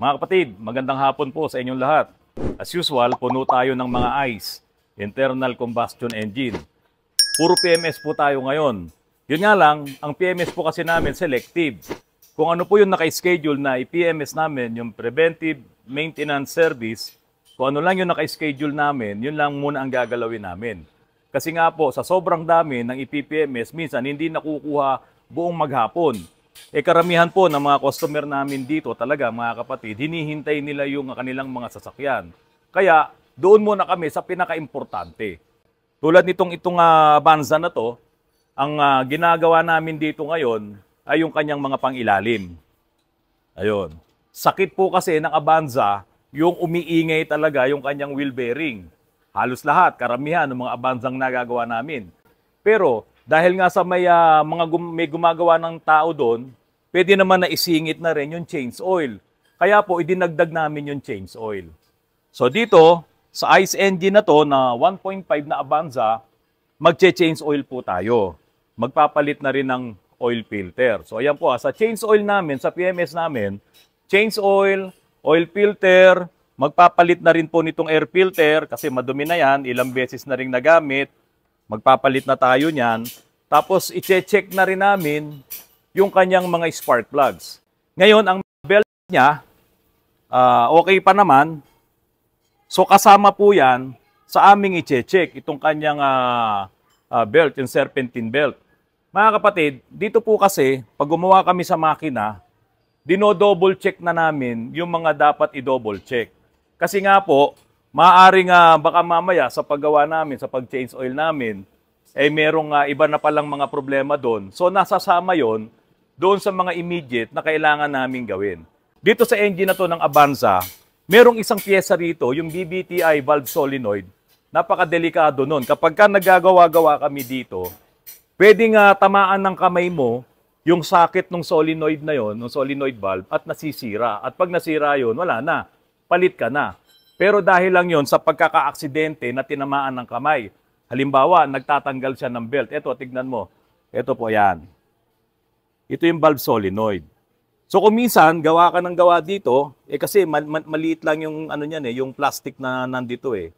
Mga kapatid, magandang hapon po sa inyong lahat. As usual, puno tayo ng mga ICE, internal combustion engine. Puro PMS po tayo ngayon. Yun nga lang, ang PMS po kasi namin selective. Kung ano po yung naka-schedule na i-PMS namin, yung preventive maintenance service, kung ano lang yung naka-schedule namin, yun lang muna ang gagalawin namin. Kasi nga po, sa sobrang dami ng IPPMS, minsan hindi nakukuha buong maghapon eh karamihan po ng mga customer namin dito talaga mga kapatid, hinihintay nila yung kanilang mga sasakyan. Kaya doon muna kami sa pinaka-importante. Tulad nitong itong uh, ah, bansa na to, ang uh, ginagawa namin dito ngayon ay yung kanyang mga pangilalim. Ayun. Sakit po kasi ng Abanza yung umiingay talaga yung kanyang wheel bearing. Halos lahat, karamihan ng mga Abanzang nagagawa namin. Pero dahil nga sa may, uh, mga gum- may gumagawa ng tao doon, pwede naman na isingit na rin yung change oil. Kaya po, idinagdag namin yung change oil. So dito, sa ICE engine na to na 1.5 na Avanza, magche-change oil po tayo. Magpapalit na rin ng oil filter. So ayan po, ah, sa change oil namin, sa PMS namin, change oil, oil filter, magpapalit na rin po nitong air filter kasi madumi na yan, ilang beses na rin nagamit, magpapalit na tayo niyan. Tapos, i-check na rin namin yung kanyang mga spark plugs. Ngayon, ang belt niya, uh, okay pa naman. So, kasama po yan sa aming i-check itong kanyang uh, uh, belt, yung serpentine belt. Mga kapatid, dito po kasi, pag gumawa kami sa makina, dino-double check na namin yung mga dapat i-double check. Kasi nga po, maaaring uh, baka mamaya sa paggawa namin, sa pag-change oil namin, eh merong uh, iba na palang mga problema doon. So nasasama yon doon sa mga immediate na kailangan namin gawin. Dito sa engine na to ng Avanza, merong isang pyesa rito, yung BBTI valve solenoid. Napakadelikado nun. Kapag ka nagagawa-gawa kami dito, pwedeng uh, tamaan ng kamay mo yung sakit ng solenoid na yon, ng solenoid valve, at nasisira. At pag nasira yon, wala na. Palit ka na. Pero dahil lang yon sa pagkakaaksidente na tinamaan ng kamay Halimbawa, nagtatanggal siya ng belt. Ito, tignan mo. Ito po, yan. Ito yung valve solenoid. So kung minsan, gawa ka ng gawa dito, eh kasi mal- mal- maliit lang yung, ano niyan eh, yung plastic na nandito eh.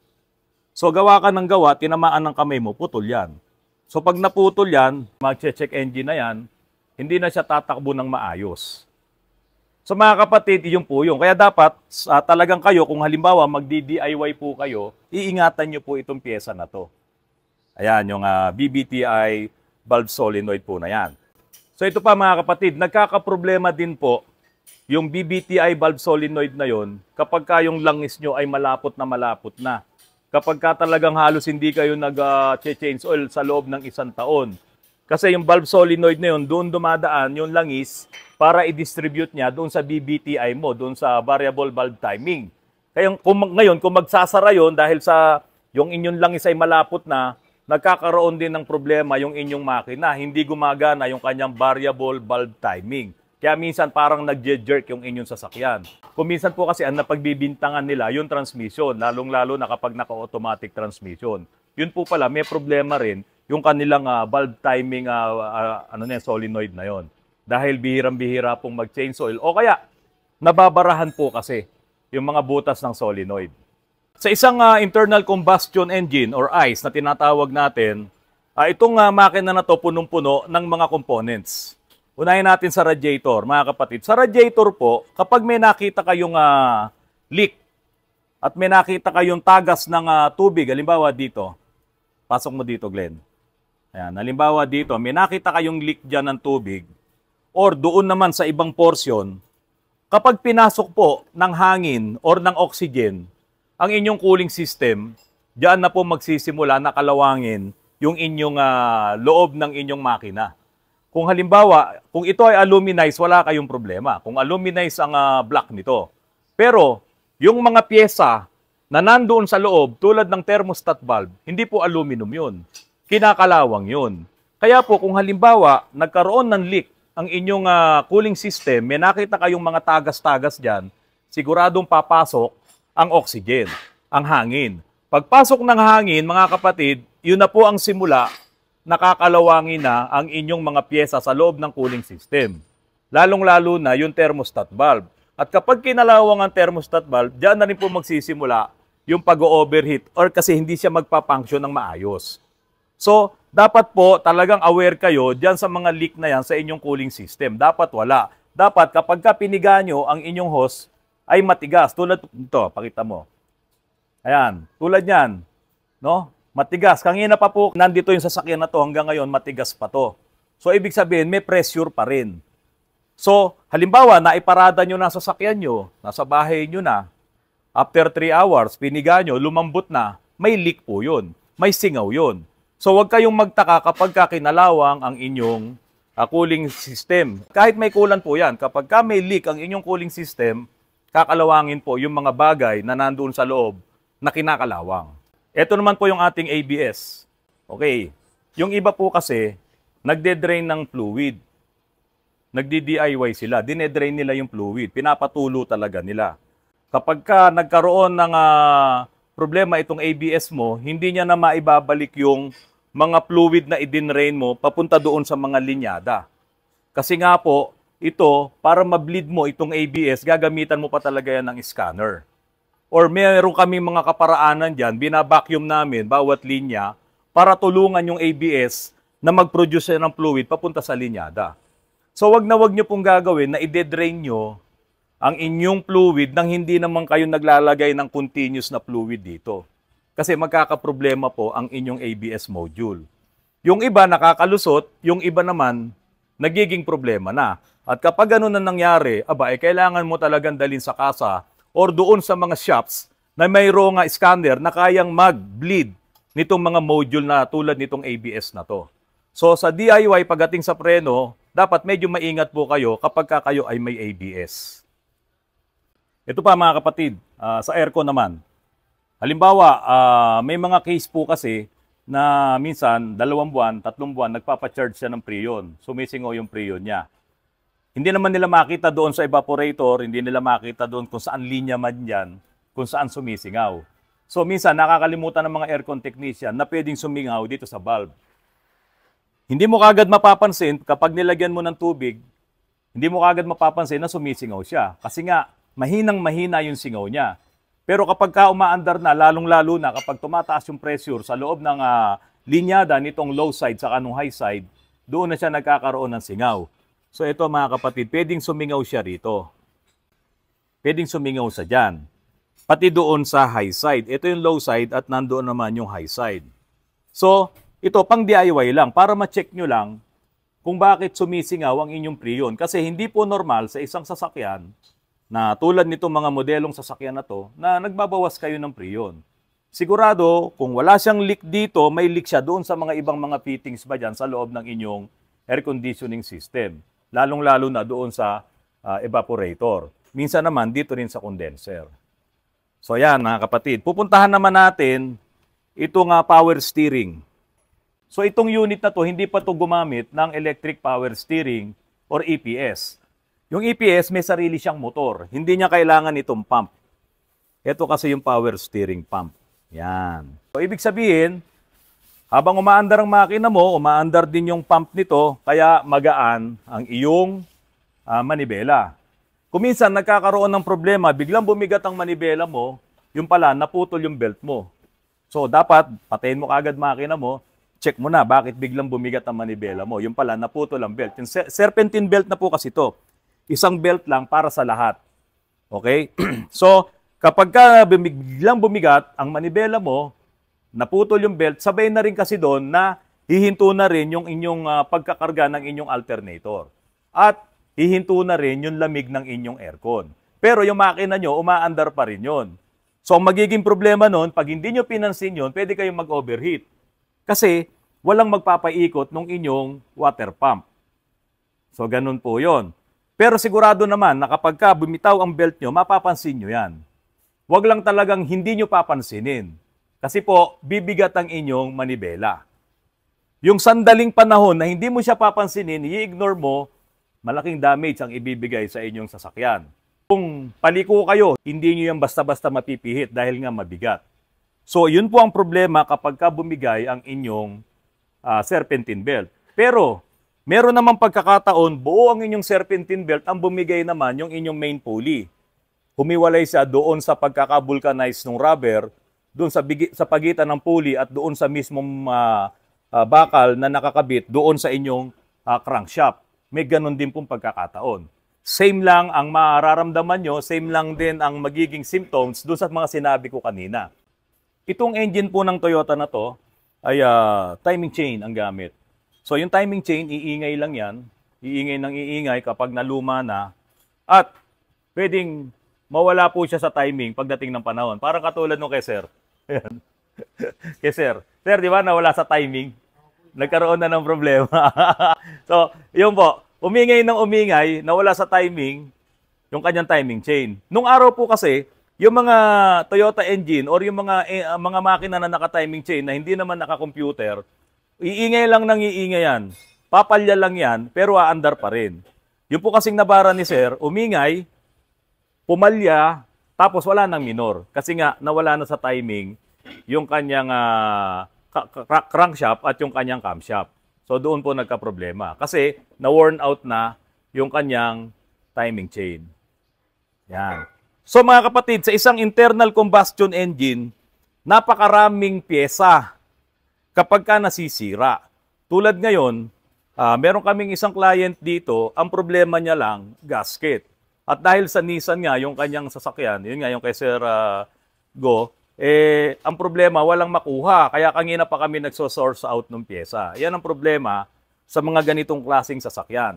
So gawa ka ng gawa, tinamaan ng kamay mo, putol yan. So pag naputol yan, mag-check engine na yan, hindi na siya tatakbo ng maayos. So mga kapatid, iyon po yun. Kaya dapat uh, talagang kayo, kung halimbawa mag diy po kayo, iingatan nyo po itong pyesa na to. Ayan, yung uh, ah, BBTI valve solenoid po na yan. So ito pa mga kapatid, nagkakaproblema din po yung BBTI valve solenoid na yon kapag ka yung langis nyo ay malapot na malapot na. Kapag ka talagang halos hindi kayo nag-change ah, uh, oil sa loob ng isang taon. Kasi yung valve solenoid na yun, doon dumadaan yung langis para i-distribute niya doon sa BBTI mo, doon sa variable valve timing. Kaya kung, ngayon, kung magsasara yon dahil sa yung inyong langis ay malapot na, nagkakaroon din ng problema yung inyong makina. Hindi gumagana yung kanyang variable valve timing. Kaya minsan parang nag jerk yung inyong sasakyan. Kung minsan po kasi ang napagbibintangan nila yung transmission, lalong-lalo na kapag naka-automatic transmission. Yun po pala, may problema rin yung kanilang uh, ah, valve timing uh, uh, ano na, solenoid na yon. Dahil bihirang-bihira pong mag-change oil. O kaya, nababarahan po kasi yung mga butas ng solenoid. Sa isang uh, internal combustion engine or ICE na tinatawag natin, uh, itong uh, makina na to punong-puno ng mga components. Unahin natin sa radiator, mga kapatid. Sa radiator po, kapag may nakita kayong uh, leak at may nakita kayong tagas ng uh, tubig, halimbawa dito, pasok mo dito Glenn. Ayan, halimbawa dito, may nakita kayong leak dyan ng tubig or doon naman sa ibang portion, kapag pinasok po ng hangin or ng oxygen, ang inyong cooling system, diyan na po magsisimula nakalawangin yung inyong uh, loob ng inyong makina. Kung halimbawa, kung ito ay aluminized, wala kayong problema. Kung aluminized ang uh, block nito. Pero, yung mga pyesa na nandoon sa loob, tulad ng thermostat valve, hindi po aluminum yun. Kinakalawang yun. Kaya po, kung halimbawa, nagkaroon ng leak ang inyong uh, cooling system, may nakita kayong mga tagas-tagas dyan, siguradong papasok ang oxygen, ang hangin. Pagpasok ng hangin, mga kapatid, yun na po ang simula, nakakalawangin na ang inyong mga pyesa sa loob ng cooling system. Lalong-lalo na yung thermostat valve. At kapag kinalawang ang thermostat valve, diyan na rin po magsisimula yung pag-overheat or kasi hindi siya magpa-function ng maayos. So, dapat po talagang aware kayo diyan sa mga leak na yan sa inyong cooling system. Dapat wala. Dapat kapag ka piniga nyo ang inyong hose, ay matigas. Tulad nito, pakita mo. Ayan, tulad niyan, no? Matigas. Kangina pa po, nandito yung sasakyan na to hanggang ngayon, matigas pa to. So, ibig sabihin, may pressure pa rin. So, halimbawa, naiparada nyo na sasakyan nyo, nasa bahay nyo na, after 3 hours, piniga nyo, lumambot na, may leak po yun. May singaw yun. So, huwag kayong magtaka kapag kakinalawang ang inyong uh, cooling system. Kahit may kulan po yan, kapag ka may leak ang inyong cooling system, kakalawangin po yung mga bagay na nandoon sa loob na kinakalawang. Ito naman po yung ating ABS. Okay, yung iba po kasi, nagde-drain ng fluid. Nagdi-DIY sila, dinedrain nila yung fluid, pinapatulo talaga nila. Kapag ka nagkaroon ng uh, problema itong ABS mo, hindi niya na maibabalik yung mga fluid na idinrain mo papunta doon sa mga linyada. Kasi nga po, ito, para ma-bleed mo itong ABS, gagamitan mo pa talaga yan ng scanner. Or meron kami mga kaparaanan dyan, binabacuum namin bawat linya para tulungan yung ABS na mag-produce ng fluid papunta sa linyada. So wag na wag nyo pong gagawin na i-drain nyo ang inyong fluid nang hindi naman kayo naglalagay ng continuous na fluid dito. Kasi magkakaproblema po ang inyong ABS module. Yung iba nakakalusot, yung iba naman nagiging problema na. At kapag ganun na nangyari, aba, eh, kailangan mo talagang dalin sa kasa or doon sa mga shops na mayroong uh, scanner na kayang mag-bleed nitong mga module na tulad nitong ABS na to. So sa DIY, pagdating sa preno, dapat medyo maingat po kayo kapag ka kayo ay may ABS. Ito pa mga kapatid, uh, sa aircon naman. Halimbawa, uh, may mga case po kasi na minsan dalawang buwan, tatlong buwan, nagpapacharge siya ng preyon. Sumisingo yung preyon niya. Hindi naman nila makita doon sa evaporator, hindi nila makita doon kung saan linya man yan, kung saan sumisingaw. So minsan nakakalimutan ng mga aircon technician na pwedeng sumingaw dito sa valve. Hindi mo kagad mapapansin kapag nilagyan mo ng tubig, hindi mo kagad mapapansin na sumisingaw siya. Kasi nga, mahinang mahina yung singaw niya. Pero kapag ka umaandar na, lalong-lalo na kapag tumataas yung pressure sa loob ng uh, linyada nitong low side sa kanong high side, doon na siya nagkakaroon ng singaw. So ito mga kapatid, pwedeng sumingaw siya rito. Pwedeng sumingaw sa dyan. Pati doon sa high side. Ito yung low side at nandoon naman yung high side. So ito pang DIY lang para ma-check nyo lang kung bakit sumisingaw ang inyong priyon. Kasi hindi po normal sa isang sasakyan na tulad nito mga modelong sasakyan na to na nagbabawas kayo ng priyon. Sigurado, kung wala siyang leak dito, may leak siya doon sa mga ibang mga fittings ba dyan sa loob ng inyong air conditioning system lalong-lalo na doon sa uh, evaporator. Minsan naman dito rin sa condenser. So yan mga kapatid, pupuntahan naman natin itong uh, power steering. So itong unit na to hindi pa to gumamit ng electric power steering or EPS. Yung EPS may sarili siyang motor. Hindi niya kailangan itong pump. Ito kasi yung power steering pump. Yan. So ibig sabihin, habang umaandar ang makina mo, umaandar din yung pump nito, kaya magaan ang iyong uh, manibela. Kuminsan nagkakaroon ng problema, biglang bumigat ang manibela mo, yung pala naputol yung belt mo. So dapat patayin mo kagad makina mo, check mo na bakit biglang bumigat ang manibela mo. Yung pala naputol ang belt. Yung serpentine belt na po kasi to. Isang belt lang para sa lahat. Okay? so kapag ka biglang bumigat ang manibela mo, naputol yung belt, sabay na rin kasi doon na hihinto na rin yung inyong uh, pagkakarga ng inyong alternator. At hihinto na rin yung lamig ng inyong aircon. Pero yung makina nyo, umaandar pa rin yon. So ang magiging problema nun, pag hindi nyo pinansin yon, pwede kayong mag-overheat. Kasi walang magpapaikot ng inyong water pump. So ganun po yon. Pero sigurado naman na kapag ka bumitaw ang belt nyo, mapapansin nyo yan. Huwag lang talagang hindi nyo papansinin. Kasi po, bibigat ang inyong manibela. Yung sandaling panahon na hindi mo siya papansinin, i-ignore mo, malaking damage ang ibibigay sa inyong sasakyan. Kung paliko kayo, hindi nyo yan basta-basta mapipihit dahil nga mabigat. So, yun po ang problema kapag ka bumigay ang inyong uh, serpentine belt. Pero, meron namang pagkakataon, buo ang inyong serpentine belt, ang bumigay naman yung inyong main pulley. Humiwalay siya doon sa pagkakabulcanize ng rubber doon sa, sa pagitan ng pulley at doon sa mismong uh, uh, bakal na nakakabit doon sa inyong uh, crankshaft. May ganun din pong pagkakataon. Same lang ang mararamdaman nyo, same lang din ang magiging symptoms doon sa mga sinabi ko kanina. Itong engine po ng Toyota na to ay uh, timing chain ang gamit. So yung timing chain, iingay lang yan. Iingay ng iingay kapag naluma na. At pwedeng mawala po siya sa timing pagdating ng panahon. Parang katulad nung kay sir. Ayan. yes, sir. Sir, di ba nawala sa timing? Nagkaroon na ng problema. so, yun po. Umingay ng umingay, nawala sa timing, yung kanyang timing chain. Nung araw po kasi, yung mga Toyota engine or yung mga eh, ah, mga makina na naka-timing chain na hindi naman naka-computer, iingay lang nang iingay yan. Papalya lang yan, pero aandar pa rin. Yung po kasing nabara ni sir, umingay, pumalya, tapos wala nang minor. Kasi nga, nawala na sa timing yung kanyang uh, crankshaft at yung kanyang camshaft. So doon po nagka-problema. Kasi na-worn out na yung kanyang timing chain. Yan. So mga kapatid, sa isang internal combustion engine, napakaraming pyesa kapag ka nasisira. Tulad ngayon, uh, meron kaming isang client dito, ang problema niya lang, gasket. At dahil sa Nissan nga, yung kanyang sasakyan, yun nga yung Kaiser uh, ah, Go, eh, ang problema, walang makuha. Kaya kanina pa kami nagsosource out ng pyesa. Yan ang problema sa mga ganitong klasing sasakyan.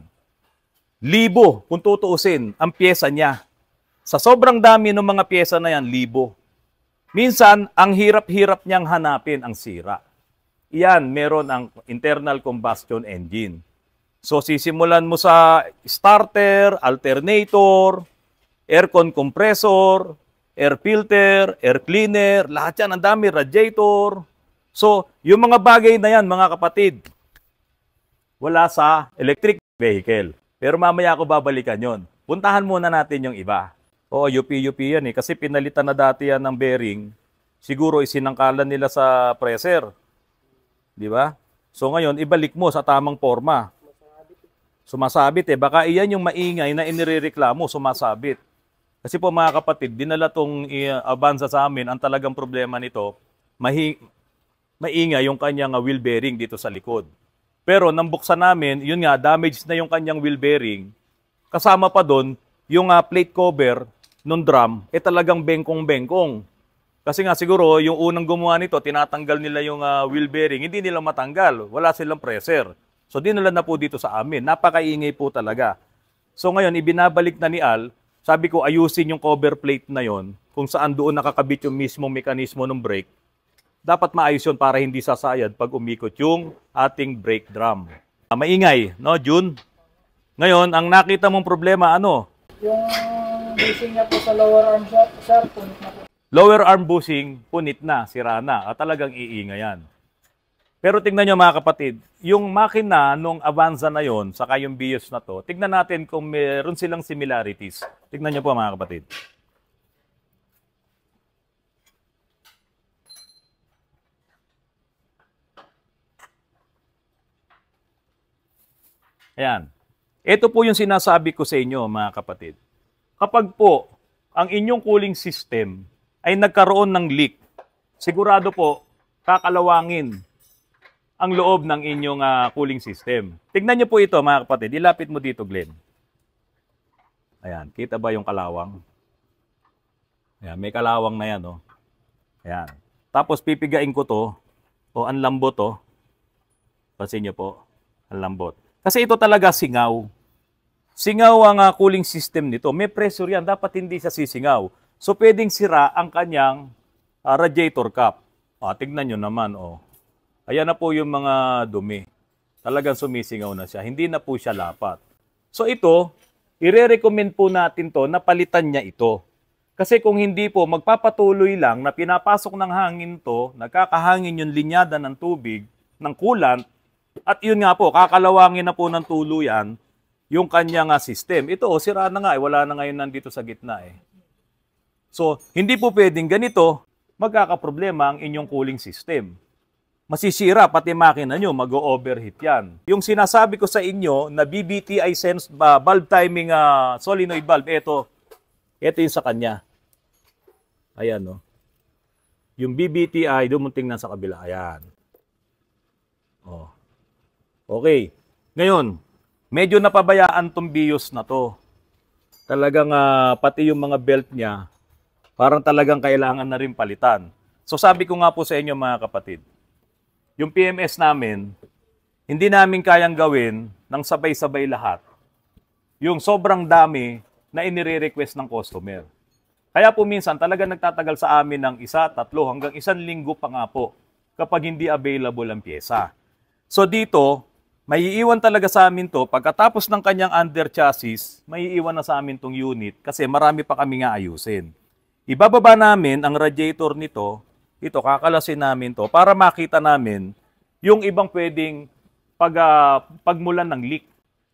Libo, kung tutuusin, ang pyesa niya. Sa sobrang dami ng mga pyesa na yan, libo. Minsan, ang hirap-hirap niyang hanapin ang sira. Iyan, meron ang internal combustion engine. So sisimulan mo sa starter, alternator, aircon compressor, air filter, air cleaner, lahat yan, ang dami, radiator. So, yung mga bagay na yan, mga kapatid, wala sa electric vehicle. Pero mamaya ako babalikan yon. Puntahan muna natin yung iba. Oo, UP-UP yan eh, kasi pinalitan na dati yan ng bearing. Siguro isinangkalan nila sa presser. Di ba? So ngayon, ibalik mo sa tamang forma. Sumasabit eh. Baka iyan yung maingay na inirereklamo, sumasabit. Kasi po mga kapatid, dinala tong abansa sa amin, ang talagang problema nito, mahi- maingay yung kanyang ah, wheel bearing dito sa likod. Pero nang buksan namin, yun nga, damaged na yung kanyang wheel bearing. Kasama pa doon, yung uh, plate cover nung drum, eh talagang bengkong-bengkong. Kasi nga siguro, yung unang gumawa nito, tinatanggal nila yung uh, wheel bearing, hindi nila matanggal, wala silang presser. So dinala na po dito sa amin. Napakaingay po talaga. So ngayon, ibinabalik na ni Al, sabi ko ayusin yung cover plate na yon kung saan doon nakakabit yung mismong mekanismo ng brake. Dapat maayos yun para hindi sasayad pag umikot yung ating brake drum. Ah, maingay, no, June? Ngayon, ang nakita mong problema, ano? Yung bushing niya po sa lower arm, sir, punit na po. Lower arm bushing, punit na, sira na. At talagang iingay yan. Pero tingnan nyo mga kapatid, yung makina nung Avanza na yon, saka yung Bios na to, tingnan natin kung meron silang similarities. Tingnan nyo po mga kapatid. Ayan. Ito po yung sinasabi ko sa inyo, mga kapatid. Kapag po ang inyong cooling system ay nagkaroon ng leak, sigurado po kakalawangin ang loob ng inyong uh, cooling system. Tignan nyo po ito mga kapatid. Ilapit mo dito Glenn. Ayan, kita ba yung kalawang? Ayan, may kalawang na yan. Oh. Ayan. Tapos pipigain ko to. O, oh, ang lambot to. Oh. Pansin nyo po. Ang lambot. Kasi ito talaga singaw. Singaw ang uh, cooling system nito. May pressure yan. Dapat hindi siya sisingaw. So, pwedeng sira ang kanyang uh, radiator cap. O, oh, tignan nyo naman. O. Oh. Ayan na po yung mga dumi. Talagang sumisingaw na siya. Hindi na po siya lapat. So ito, ire-recommend po natin to na palitan niya ito. Kasi kung hindi po, magpapatuloy lang na pinapasok ng hangin to, nagkakahangin yung linyada ng tubig, ng kulant, at yun nga po, kakalawangin na po ng tuluyan yung kanyang system. Ito, oh, sira na nga, eh, wala na ngayon nandito sa gitna eh. So, hindi po pwedeng ganito, magkakaproblema ang inyong cooling system masisira pati makina nyo, mag-overheat yan. Yung sinasabi ko sa inyo na BBTI sense uh, valve timing uh, solenoid valve, ito, ito yung sa kanya. Ayan, no. Yung BBTI, dumunting na sa kabila. Ayan. Oh. Okay. Ngayon, medyo napabayaan tong BIOS na to. Talagang uh, pati yung mga belt niya, parang talagang kailangan na rin palitan. So sabi ko nga po sa inyo mga kapatid, yung PMS namin, hindi namin kayang gawin ng sabay-sabay lahat yung sobrang dami na inire-request ng customer. Kaya po minsan talaga nagtatagal sa amin ng isa, tatlo, hanggang isang linggo pa nga po kapag hindi available ang pyesa. So dito, may iiwan talaga sa amin to pagkatapos ng kanyang under chassis, may iiwan na sa amin tong unit kasi marami pa kami nga ayusin. Ibababa namin ang radiator nito ito, kakalasin namin to para makita namin yung ibang pwedeng pag, uh, pagmulan ng leak.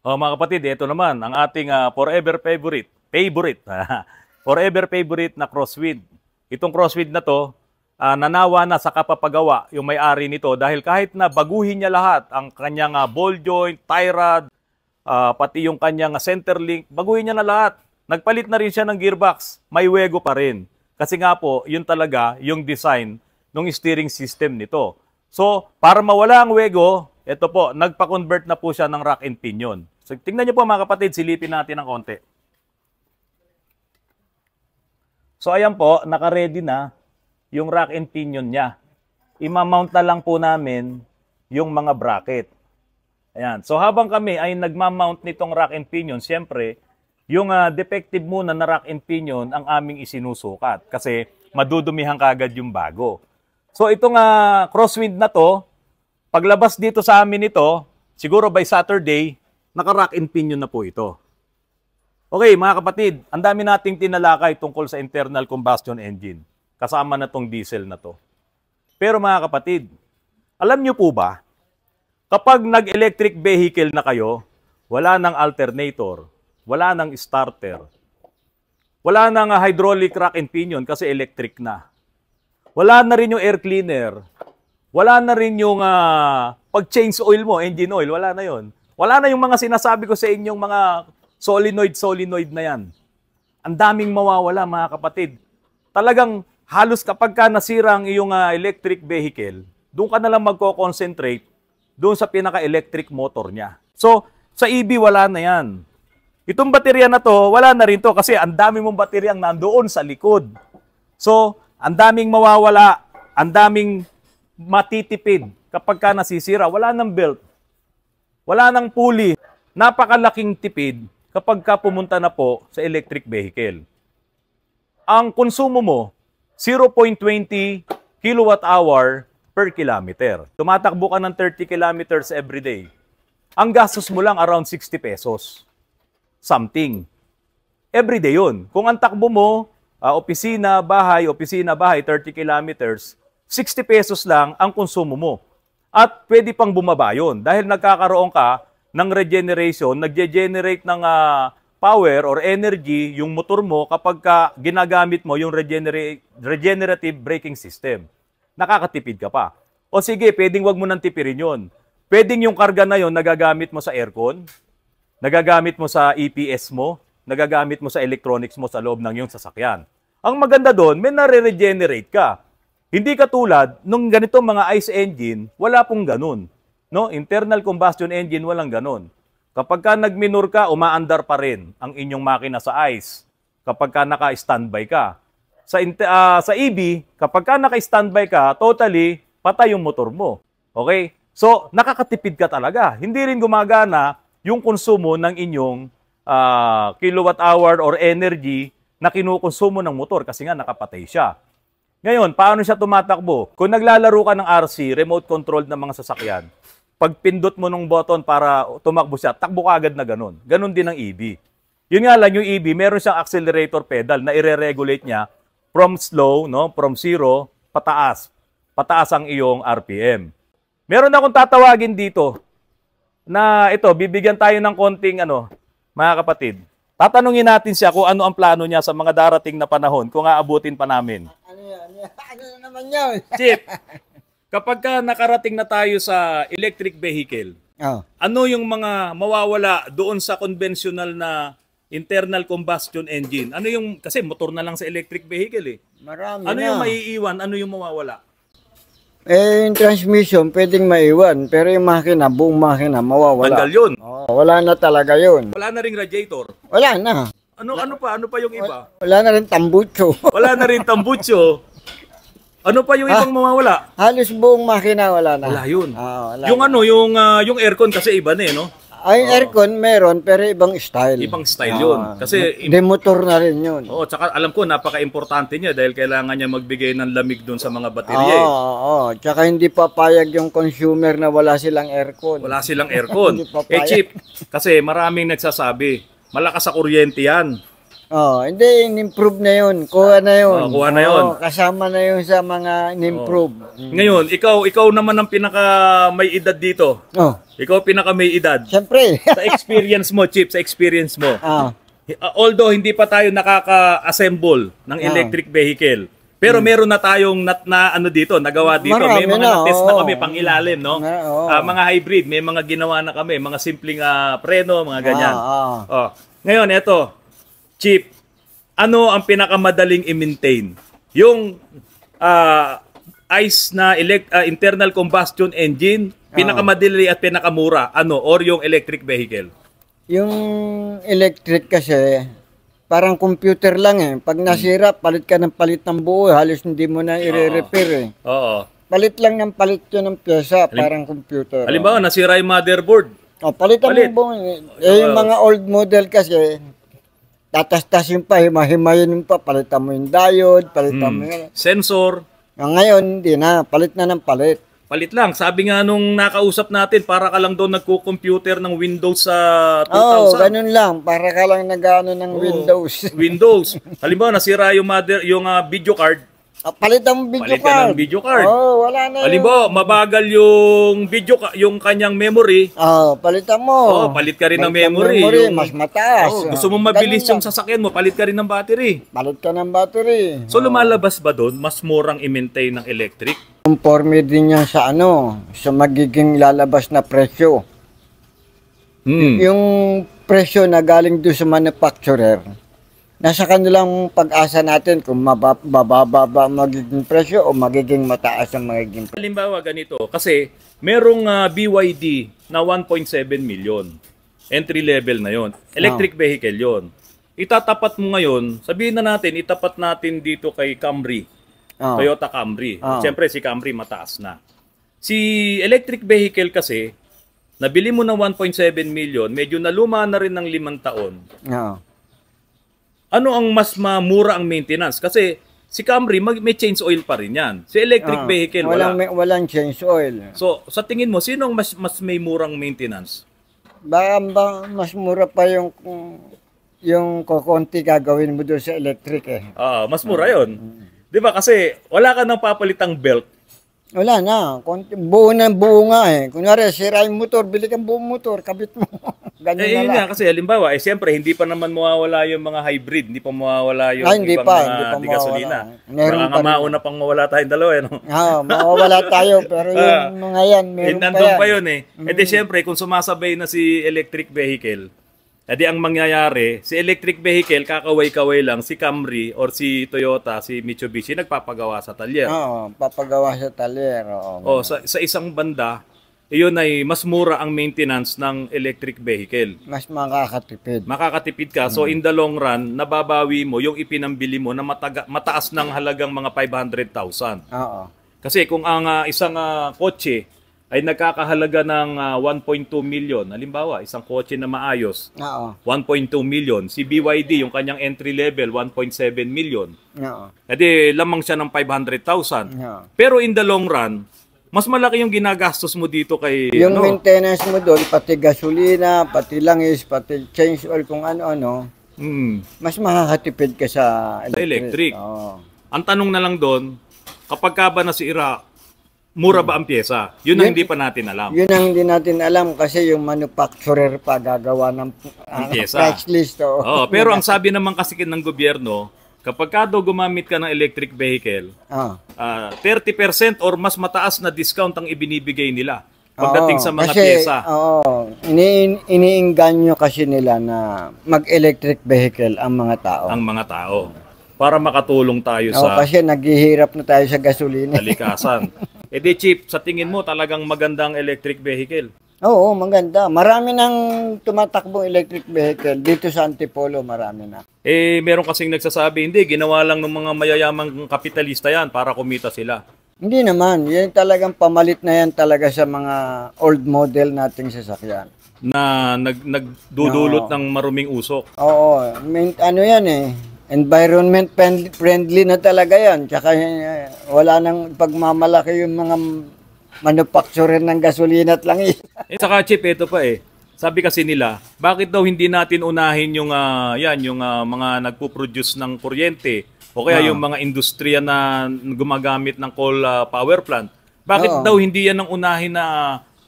Oh, mga kapatid, ito naman ang ating uh, forever favorite, favorite, forever favorite na crosswind. Itong crosswind na to, uh, nanawa na sa kapapagawa yung may-ari nito dahil kahit na baguhin niya lahat ang kanyang uh, ball joint, tie rod, uh, pati yung kanyang center link, baguhin niya na lahat. Nagpalit na rin siya ng gearbox, may wego pa rin. Kasi nga po, yun talaga yung design ng steering system nito. So, para mawala ang wego, ito po, nagpa-convert na po siya ng rack and pinion. So, tingnan nyo po mga kapatid, silipin natin ng konti. So, ayan po, nakaready na yung rack and pinion niya. Imamount na lang po namin yung mga bracket. Ayan. So, habang kami ay nagmamount nitong rack and pinion, siyempre, yung uh, defective muna na rack and pinion ang aming isinusukat kasi madudumihan kagad yung bago. So itong uh, crosswind na to, paglabas dito sa amin ito, siguro by Saturday, naka-rack and pinion na po ito. Okay mga kapatid, ang dami nating tinalakay tungkol sa internal combustion engine. Kasama na tong diesel na to. Pero mga kapatid, alam nyo po ba, kapag nag-electric vehicle na kayo, wala nang alternator, wala nang starter. Wala nang hydraulic rack and pinion kasi electric na. Wala na rin yung air cleaner. Wala na rin yung uh, ah, pag-change oil mo, engine oil, wala na yon. Wala na yung mga sinasabi ko sa inyong mga solenoid-solenoid na yan. Ang daming mawawala mga kapatid. Talagang halos kapag ka nasira ang iyong uh, electric vehicle, doon ka na lang magko-concentrate doon sa pinaka-electric motor niya. So, sa EV wala na yan. Itong baterya na to, wala na rin to kasi ang dami mong bateryang nandoon sa likod. So, ang daming mawawala, ang daming matitipid kapag ka nasisira. Wala nang belt, wala nang pulley. Napakalaking tipid kapag ka pumunta na po sa electric vehicle. Ang konsumo mo, 0.20 kilowatt hour per kilometer. Tumatakbo ka ng 30 kilometers every day. Ang gastos mo lang around 60 pesos something. Everyday day yun. Kung ang takbo mo, uh, opisina, bahay, opisina, bahay, 30 kilometers, 60 pesos lang ang konsumo mo. At pwede pang bumaba yun dahil nagkakaroon ka ng regeneration, nagge-generate ng uh, power or energy yung motor mo kapag ka ginagamit mo yung regenera- regenerative braking system. Nakakatipid ka pa. O sige, pwedeng wag mo nang tipirin yun. Pwedeng yung karga na yon nagagamit mo sa aircon, nagagamit mo sa EPS mo, nagagamit mo sa electronics mo sa loob ng iyong sasakyan. Ang maganda doon, may nare-regenerate ka. Hindi katulad nung ganito mga ICE engine, wala pong ganun. No, internal combustion engine walang ganun. Kapag ka nag-minor ka, umaandar pa rin ang inyong makina sa ICE. Kapag ka naka-standby ka. Sa uh, sa EV, kapag ka naka-standby ka, totally patay yung motor mo. Okay? So, nakakatipid ka talaga. Hindi rin gumagana yung konsumo ng inyong uh, kilowatt hour or energy na kinukonsumo ng motor kasi nga nakapatay siya. Ngayon, paano siya tumatakbo? Kung naglalaro ka ng RC, remote controlled ng mga sasakyan, pag pindot mo ng button para tumakbo siya, takbo ka agad na ganun. Ganun din ang EV. Yun nga lang, yung EV, meron siyang accelerator pedal na ire-regulate niya from slow, no, from zero, pataas. Pataas ang iyong RPM. Meron akong tatawagin dito na ito, bibigyan tayo ng konting ano, mga kapatid. Tatanungin natin siya kung ano ang plano niya sa mga darating na panahon kung aabutin pa namin. Ano yan? Ano, ano naman yan? Chip, kapag ka nakarating na tayo sa electric vehicle, oh. ano yung mga mawawala doon sa conventional na internal combustion engine? Ano yung, kasi motor na lang sa electric vehicle eh. Marami ano na. yung maiiwan? Ano yung mawawala? Eh, yung transmission, pwedeng maiwan. Pero yung makina, buong makina, mawawala. Tanggal yun. Oo, wala na talaga yun. Wala na ring radiator. Wala na. Ano ano pa? Ano pa yung iba? Wala na rin tambucho. Wala na rin tambucho. Ano pa yung Ah. ibang mawawala? Halos buong makina wala na. Wala yun. Ah, wala. Yung ano, yung ah, yung aircon kasi iba na eh, no? Ay, oh. aircon meron, pero ibang style. Ibang style ah. yun. Kasi... Demotor na rin yun. Oo, tsaka alam ko, napaka-importante niya dahil kailangan niya magbigay ng lamig doon sa mga baterya. Eh. Oo, oh, oh. tsaka hindi papayag yung consumer na wala silang aircon. Wala silang aircon. eh, cheap. Kasi maraming nagsasabi, malakas sa kuryente yan. Oh, hindi in-improve na 'yon. Kuha na 'yon. Oh, kuha na 'yon. Oh, kasama na 'yon sa mga in-improve. Oh. Mm. Ngayon, ikaw ikaw naman ang pinaka may edad dito. Oh. Ikaw pinaka may edad. Siyempre. sa experience mo, Chip, sa experience mo. Oh. Although hindi pa tayo nakaka-assemble ng oh. electric vehicle. Pero hmm. meron na tayong nat na ano dito, nagawa dito. Marami may mga na, test na kami pang ilalim, no? oh. uh, mga hybrid, may mga ginawa na kami, mga simpleng uh, preno, mga ganyan. Ah, ah. Oh. Ngayon, ito, cheap, ano ang pinakamadaling i-maintain? Yung uh, ICE na elect, uh, ah, internal combustion engine, ah. pinakamadali at pinakamura, ano, or yung electric vehicle? Yung electric kasi, parang computer lang eh. Pag hmm. nasira, palit ka ng palit ng buo, eh. halos hindi mo na i-repair eh. Oo. Palit lang ng palit yun ng pyesa, Halim- parang computer. Halimbawa, nasira yung motherboard. O, oh, palitan Palit. mo buo. Eh, yung mga old model kasi, tatastasin pa, himahimayin pa, palitan mo yung diode, palitan hmm. mo yun. Sensor. Ah, ngayon, hindi na. Palit na ng palit. Palit lang. Sabi nga nung nakausap natin, para ka lang daw nagko-computer ng Windows sa 2000. Oo, ganun lang. Para ka lang nag-ano ng oh, Windows. Windows. Halimbawa, nasira yung, mother, yung uh, video card, Ah, palitan ng video Palitan card. ng video card. Oh, wala na. Halimbawa, mabagal yung video ka- yung kanyang memory. Oh, palitan mo. Oh, palit ka rin ng memory. memory, Yung- mas mataas. Oh, gusto mo mabilis Ganun yung sasakyan mo, palit ka rin ng battery. Palit ka ng battery. So lumalabas ba doon, mas murang i-maintain ng electric? Conforme din yan sa ano, sa magiging lalabas na presyo. Hmm. Yung presyo na galing doon sa manufacturer, nasa kanilang pag-asa natin kung mabababa ba magiging presyo o magiging mataas ang magiging presyo. Halimbawa ganito, kasi merong uh, ah, BYD na 1.7 million. Entry level na yon. Electric oh. vehicle yon. Itatapat mo ngayon, sabihin na natin, itapat natin dito kay Camry. Oh. Toyota Camry. Oh. Siyempre si Camry mataas na. Si electric vehicle kasi, nabili mo na 1.7 million, medyo naluma na rin ng limang taon. Oo. Oh ano ang mas mamura ang maintenance? Kasi si Camry mag, may change oil pa rin yan. Si electric ah, vehicle walang, wala. May, walang change oil. So sa tingin mo, sino ang mas, mas may murang maintenance? Baka ba, mas mura pa yung yung kokonti gagawin mo doon sa electric eh. Ah, mas mura 'yon. Mm-hmm. 'Di ba kasi wala ka nang papalitang belt wala na. buo na buo nga eh. Kunwari, sira yung motor, bili kang buong motor, kabit mo. Ganyan eh, na lang. Nga, kasi halimbawa, eh, siyempre, hindi pa naman mawawala yung mga hybrid, hindi pa mawawala yung ah, hindi ibang pa, mga hindi pa gasolina. Meron Baka pa mauna pang mawala tayong dalawa. Eh, no? Oo, ah, mawawala tayo, pero ah. yung mga yan, meron eh, pa yan. pa yun eh. eh mm. E di siyempre, kung sumasabay na si electric vehicle, Adi ang mangyayari, si electric vehicle, kakaway-kaway lang, si Camry or si Toyota, si Mitsubishi, nagpapagawa sa talyer. Oo, papagawa sa talyer. Oo, o, oh, sa, sa isang banda, iyon ay mas mura ang maintenance ng electric vehicle. Mas makakatipid. Makakatipid ka. So mm. in the long run, nababawi mo yung ipinambili mo na mataga, mataas ng halagang mga 500,000. Oo. Kasi kung ang uh, isang uh, kotse, ay nagkakahalaga ng uh, ah, 1.2 million. Halimbawa, isang kotse na maayos, Oo. 1.2 million. Si BYD, yung kanyang entry level, 1.7 million. Oo. Edi, eh, lamang siya ng 500,000. Pero in the long run, mas malaki yung ginagastos mo dito kay Yung ano, maintenance mo doon, pati gasolina, pati langis, pati change oil, kung ano-ano, mm, mas makakatipid ka sa sa electric. electric. Oo. Ang tanong na lang doon, kapag ka ba na si Iraq, mura ba ang pyesa? Yun ang yun, hindi pa natin alam. Yun ang hindi natin alam kasi yung manufacturer pa gagawa ng ang uh, ah, pyesa. price list. Oh. Oo, pero ang sabi naman kasi ng gobyerno, kapag ka daw gumamit ka ng electric vehicle, oh. uh, 30% or mas mataas na discount ang ibinibigay nila pagdating oh, sa mga kasi, pyesa. Oo, oh, ini iniinganyo kasi nila na mag-electric vehicle ang mga tao. Ang mga tao para makatulong tayo oh, sa... kasi naghihirap na tayo sa gasolina. Kalikasan. E di Chief, sa tingin mo talagang magandang electric vehicle? Oo, maganda. Marami nang tumatakbong electric vehicle. Dito sa Antipolo, marami na. Eh, meron kasing nagsasabi, hindi, ginawa lang ng mga mayayamang kapitalista yan para kumita sila. Hindi naman. Yan talagang pamalit na yan talaga sa mga old model nating sasakyan. Na nag, nagdudulot no. ng maruming usok. Oo. ano yan eh environment friendly na talaga yan. Tsaka eh, wala nang pagmamalaki yung mga manufacturer ng gasolina at langis. eh, saka chip, ito pa eh. Sabi kasi nila, bakit daw hindi natin unahin yung, uh, yan, yung uh, mga nagpo-produce ng kuryente o kaya ah. yung mga industriya na gumagamit ng coal uh, power plant. Bakit Oo. daw hindi yan ang unahin na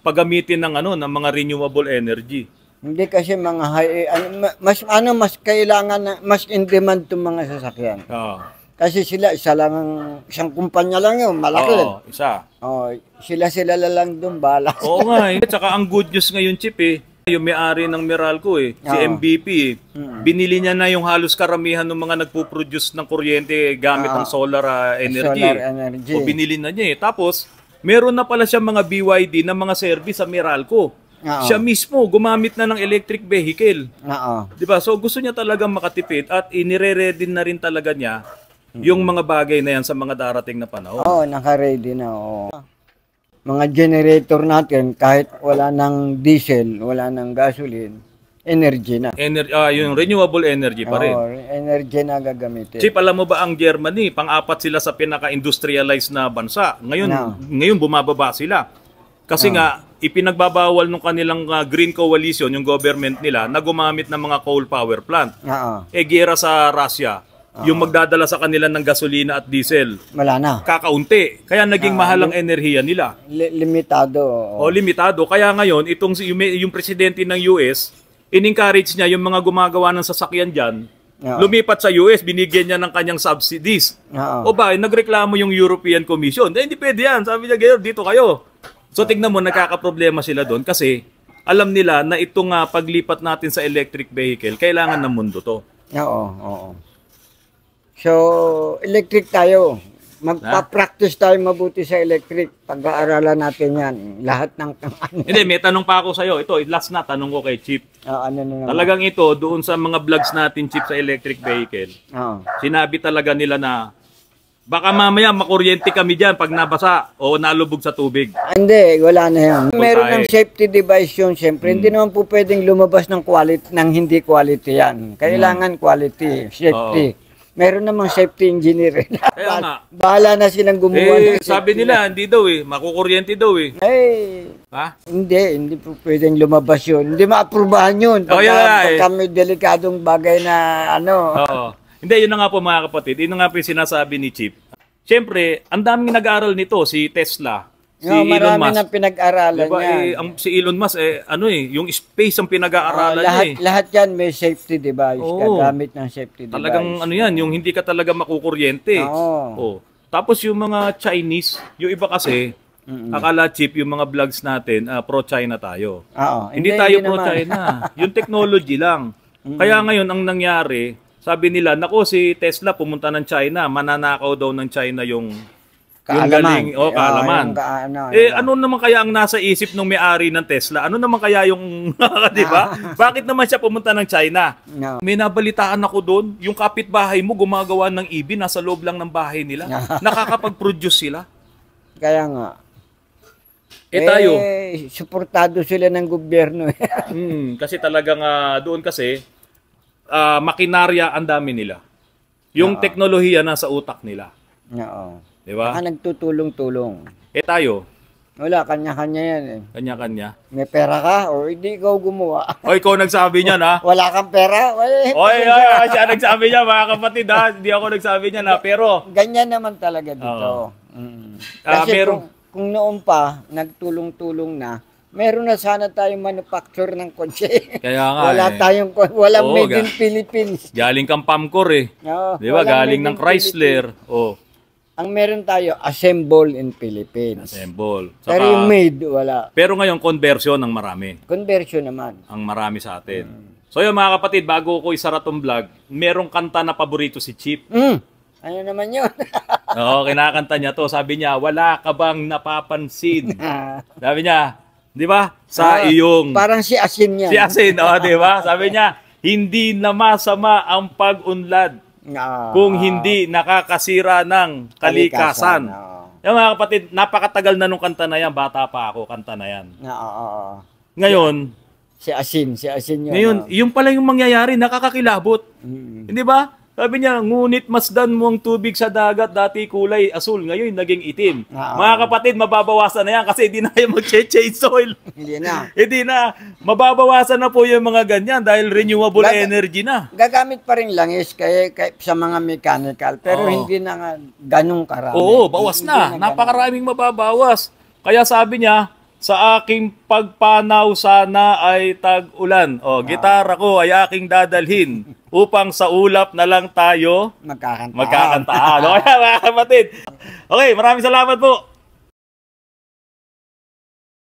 paggamitin ng ano ng mga renewable energy? Hindi kasi mga high, ano, mas ano mas kailangan mas in demand 'tong mga sasakyan. Oo. Kasi sila isa lang ang isang kumpanya lang 'yun, malaki. Oo, isa. Oh, sila sila lang doon bala. Oo nga, eh. saka ang good news ngayon chip eh. Yung may-ari ng Meralco eh, si Oo. MVP, eh, mm. binili niya na yung halos karamihan ng mga nagpo-produce ng kuryente gamit ang solar ah, energy. Solar eh. energy. O binili na niya eh. Tapos, meron na pala siya mga BYD na mga service sa Meralco. Oo. Siya mismo gumamit na ng electric vehicle. Oo. 'Di ba? So gusto niya talaga makatipid at inire-ready na rin talaga niya mm. yung mga bagay na yan sa mga darating na panahon. Oo, naka-ready na. Oo. Mga generator natin kahit wala ng diesel, wala ng gasoline, energy na. Ener ah, yung renewable energy pa rin. Oo, energy na gagamitin. Chip, alam mo ba ang Germany, pang-apat sila sa pinaka-industrialized na bansa. Ngayon, no. ngayon bumababa sila. Kasi oh. nga ipinagbabawal nung kanilang uh, Green Coalition, yung government nila, na gumamit ng mga coal power plant. Oo. Eh, gera sa Russia. Oo. Yung magdadala sa kanila ng gasolina at diesel. Wala na. Kakaunti. Kaya naging Oo. Ah, mahal ang enerhiya nila. Li- limitado. O, oh, limitado. Kaya ngayon, itong si- yung, yung presidente ng US, in-encourage niya yung mga gumagawa ng sasakyan dyan, Oo. lumipat sa US, binigyan niya ng kanyang subsidies. Oo. O ba, nagreklamo yung European Commission. Eh, hindi pwede yan. Sabi niya, Gayor, dito kayo. So tignan mo, nagkakaproblema sila doon kasi alam nila na ito nga paglipat natin sa electric vehicle, kailangan ng mundo to. Oo, oo. So, electric tayo. Magpa-practice tayo mabuti sa electric. Pag-aaralan natin yan. Lahat ng... Hindi, may tanong pa ako sa'yo. Ito, last na tanong ko kay Chip. Uh, ano na naman? Talagang ito, doon sa mga vlogs natin, Chip, sa electric vehicle, uh, sinabi talaga nila na Baka mamaya makuryente kami dyan pag nabasa o nalubog sa tubig. Hindi, wala na yun. Meron ng eh. safety device yun, syempre. Hmm. Hindi naman po pwedeng lumabas ng, quality, ng hindi quality yan. Kailangan hmm. quality, safety. Oo. Meron namang safety engineer. Kaya nga. Bahala na silang gumawa eh, Sabi nila, hindi daw eh. Makukuryente daw eh. Hey. Ha? Hindi, hindi po pwedeng lumabas yun. Hindi maaprubahan yun. Pag, oh, yeah, pag, yeah, pag eh. kami delikadong bagay na ano. Oo. Hindi, yun na nga po mga kapatid. Yun nga po yung sinasabi ni Chief. Siyempre, ang daming nag-aaral nito, si Tesla, si no, Elon Musk. Marami pinag-aralan diba, yan. Eh, ang, si Elon Musk, eh, ano eh, yung space ang pinag-aaralan oh, lahat, niya eh. Lahat yan may safety device, oh, gagamit ng safety device. Talagang ano yan, yung hindi ka talaga makukuryente. Oo. Oh. Tapos yung mga Chinese, yung iba kasi, Mm-mm. Akala chip yung mga vlogs natin, uh, pro-China tayo. Oo, hindi, hindi tayo pro-China. yung technology lang. Mm-mm. Kaya ngayon ang nangyari, sabi nila, nako si Tesla pumunta ng China, mananakaw daw ng China yung kaalaman. Yung galing, oh, eh, oh kaalaman. Oh, ka, ano, eh, ano naman kaya ang nasa isip ng may-ari ng Tesla? Ano naman kaya yung, di ba? Bakit naman siya pumunta ng China? No. May nabalitaan ako doon, yung kapitbahay mo gumagawa ng EV, nasa loob lang ng bahay nila. Nakakapag-produce sila. Kaya nga. Eh, eh tayo. Eh, suportado sila ng gobyerno. mm, kasi talagang uh, doon kasi, uh, makinarya ang dami nila. Yung Oo. teknolohiya nasa utak nila. Oo. Di ba? Saka nagtutulong-tulong. Eh tayo, Wala, kanya-kanya yan eh. kanya-kanya. May pera ka o hindi ikaw gumawa. O ikaw nagsabi niyan ha? Wala kang pera? Oy, Oy, oy, oy, siya nagsabi niya mga kapatid ha. Hindi ako nagsabi niyan ha. Pero, Ganyan naman talaga dito. Mm. Ah, Kasi meron- kung, kung noon pa, nagtulong-tulong na, meron na sana tayong manufacture ng kotse. Kaya nga Wala eh. tayong, walang Oo, made in Philippines. Galing kang Pamcor eh. Oo, Di ba? Galing ng Chrysler. Oh, Ang meron tayo, assemble in Philippines. assemble. Saka, Pero yung made, wala. pero ngayon, conversion ng marami. Conversion naman. Ang marami sa atin. Mm. So yun mga kapatid, bago ko isara tong vlog, merong kanta na paborito si Chip. Mm. Ano naman yun? Oo, kinakanta niya to. Sabi niya, wala ka bang napapansin? Sabi niya, 'di ba? Sa ah, iyong Parang si Asin niya. Si Asin, oh, 'di ba? Sabi niya, hindi na masama ang pag-unlad no. Ah. kung hindi nakakasira ng kalikasan. kalikasan no. Yung mga kapatid, napakatagal na nung kanta na yan, bata pa ako, kanta na yan. Ah, oo. No. Ngayon, si Asin, si Asin yun. Ngayon, no. yung pala yung mangyayari, nakakakilabot. Mm-hmm. ba? Sabi niya, ngunit masdan mo ang tubig sa dagat, dati kulay asul, ngayon naging itim. uh Mga kapatid, mababawasan na yan kasi hindi na yung mag-change soil. hindi na. hindi na. Mababawasan na po yung mga ganyan dahil renewable Gag- energy na. Gagamit pa rin langis kay, kay, sa mga mechanical, pero Oo. hindi na ganun karami. Oo, bawas hindi na. na Napakaraming mababawas. Kaya sabi niya, sa aking pagpanaw sana ay tag-ulan. O, wow. Ah. gitara ko ay aking dadalhin upang sa ulap na lang tayo magkakantaan. Magkakantaan. okay, mga kapatid. Okay, maraming salamat po.